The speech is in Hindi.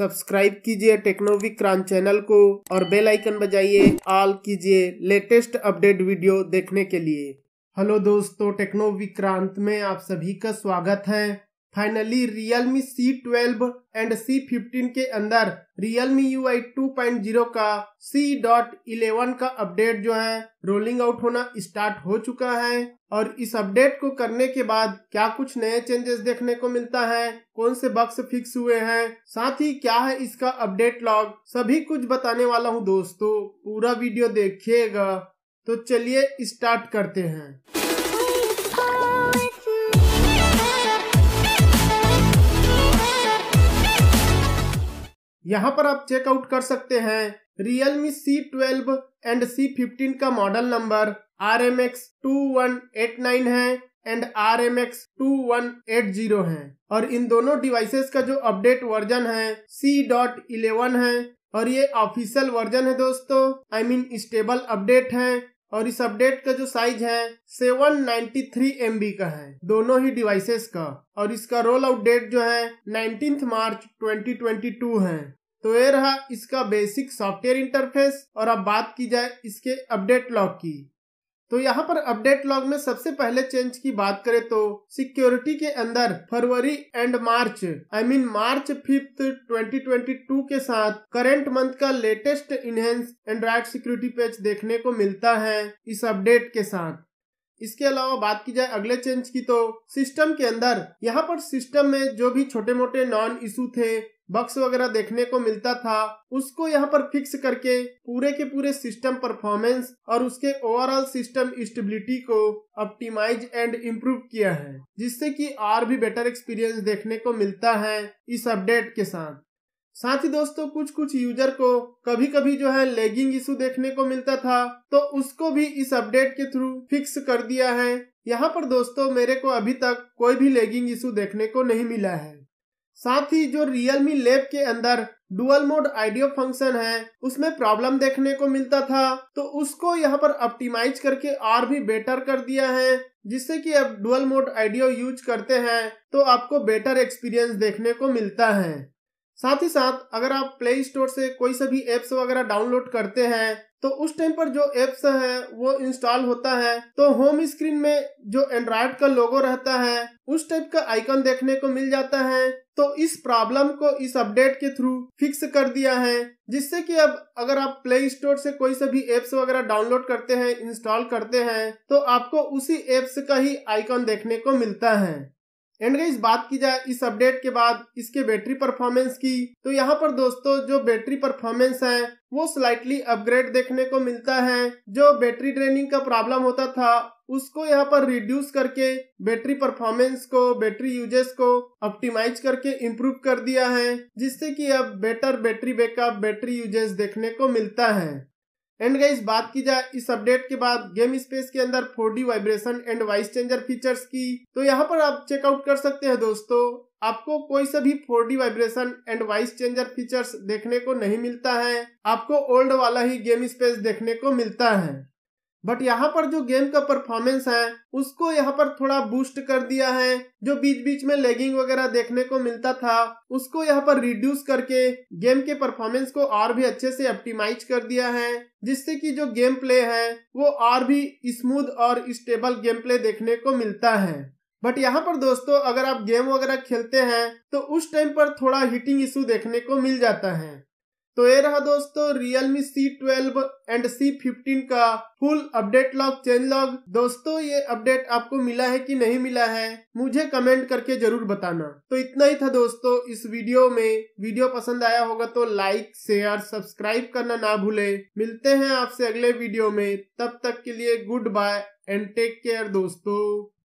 सब्सक्राइब कीजिए टेक्नोविक क्रांच चैनल को और बेल आइकन बजाइए ऑल कीजिए लेटेस्ट अपडेट वीडियो देखने के लिए हेलो दोस्तों टेक्नो विक्रांत में आप सभी का स्वागत है finally C C12 and C15 के अंदर टू UI 2.0 का C.11 का अपडेट जो है रोलिंग आउट होना स्टार्ट हो चुका है और इस अपडेट को करने के बाद क्या कुछ नए चेंजेस देखने को मिलता है कौन से बक्स फिक्स हुए हैं साथ ही क्या है इसका अपडेट लॉग सभी कुछ बताने वाला हूँ दोस्तों पूरा वीडियो देखिएगा तो चलिए स्टार्ट करते हैं यहाँ पर आप चेकआउट कर सकते हैं Realme C12 एंड C15 का model number R M X two one eight nine है and R M X two one eight zero है और इन दोनों डिवाइसेस का जो अपडेट वर्जन है सी डॉट इलेवन है और ये ऑफिशियल वर्जन है दोस्तों आई मीन स्टेबल अपडेट है और इस अपडेट का जो साइज है 793 बी का है दोनों ही डिवाइसेस का और इसका रोल आउट डेट जो है 19 मार्च 2022 है तो ये रहा इसका बेसिक सॉफ्टवेयर इंटरफेस और अब बात की जाए इसके अपडेट लॉग की तो यहाँ पर अपडेट लॉग में सबसे पहले चेंज की बात करें तो सिक्योरिटी के अंदर February and March I mean March fifth 2022 के साथ करेंट मंथ का latest enhance android security page देखने को मिलता है इस अपडेट के साथ इसके अलावा बात की जाए अगले चेंज की तो सिस्टम के अंदर यहाँ पर सिस्टम में जो भी छोटे मोटे नॉन इशू थे बक्स वगैरह देखने को मिलता था उसको यहाँ पर फिक्स करके पूरे के पूरे सिस्टम परफॉर्मेंस और उसके ओवरऑल सिस्टम स्टेबिलिटी को ऑप्टिमाइज एंड इम्प्रूव किया है जिससे कि और भी बेटर एक्सपीरियंस देखने को मिलता है इस अपडेट के साथ साथ ही दोस्तों कुछ कुछ यूजर को कभी कभी जो है लेगिंग इशू देखने को मिलता था तो उसको भी इस अपडेट के थ्रू फिक्स कर दिया है यहाँ पर दोस्तों मेरे को अभी तक कोई भी लेगिंग इशू देखने को नहीं मिला है साथ ही जो Realme लेब के अंदर डुअल मोड आइडियो फंक्शन है उसमें प्रॉब्लम देखने को मिलता था तो उसको यहाँ पर ऑप्टिमाइज करके और भी बेटर कर दिया है जिससे कि आप डुअल मोड आइडियो यूज करते हैं तो आपको बेटर एक्सपीरियंस देखने को मिलता है साथ ही साथ अगर आप प्ले स्टोर से कोई सभी एप्स वगैरह डाउनलोड करते हैं तो उस टाइम पर जो एप्स है वो इंस्टॉल होता है तो होम स्क्रीन में जो एंड्रॉयड का लोगो रहता है उस टाइप का आइकन देखने को मिल जाता है तो इस प्रॉब्लम को इस अपडेट के थ्रू फिक्स कर दिया है जिससे कि अब अगर आप प्ले स्टोर से कोई सभी भी एप्स वगैरह डाउनलोड करते हैं इंस्टॉल करते हैं तो आपको उसी एप्स का ही आइकन देखने को मिलता है एंड गाइस बात की जाए इस अपडेट के बाद इसके बैटरी परफॉर्मेंस की तो यहाँ पर दोस्तों जो बैटरी परफॉर्मेंस है वो स्लाइटली अपग्रेड देखने को मिलता है जो बैटरी ड्रेनिंग का प्रॉब्लम होता था उसको यहाँ पर रिड्यूस करके बैटरी परफॉर्मेंस को बैटरी यूजेस को ऑप्टिमाइज करके इम्प्रूव कर दिया है जिससे कि अब better battery backup battery usage देखने को मिलता है एंड गाइस बात की जाए इस अपडेट के बाद गेम स्पेस के अंदर four vibration and voice changer features की तो यहाँ पर आप चेकआउट कर सकते हैं दोस्तों आपको कोई सा भी four vibration and voice changer features देखने को नहीं मिलता है आपको ओल्ड वाला ही गेम स्पेस देखने को मिलता है बट यहाँ पर जो गेम का परफॉर्मेंस है उसको यहाँ पर थोड़ा बूस्ट कर दिया है जो बीच बीच में लेगिंग वगैरह देखने को मिलता था उसको यहाँ पर रिड्यूस करके गेम के परफॉर्मेंस को और भी अच्छे से ऑप्टिमाइज कर दिया है जिससे कि जो गेम प्ले है वो और भी स्मूथ और स्टेबल गेम प्ले देखने को मिलता है बट यहाँ पर दोस्तों अगर आप गेम वगैरह खेलते हैं तो उस टाइम पर थोड़ा हीटिंग इशू देखने को मिल जाता है तो ये रहा दोस्तों Realme C12 एंड C15 का full update log change log दोस्तों ये अपडेट आपको मिला है कि नहीं मिला है मुझे कमेंट करके जरूर बताना तो इतना ही था दोस्तों इस वीडियो में वीडियो पसंद आया होगा तो लाइक शेयर सब्सक्राइब करना ना भूले मिलते हैं आपसे अगले वीडियो में तब तक के लिए goodbye and take care दोस्तों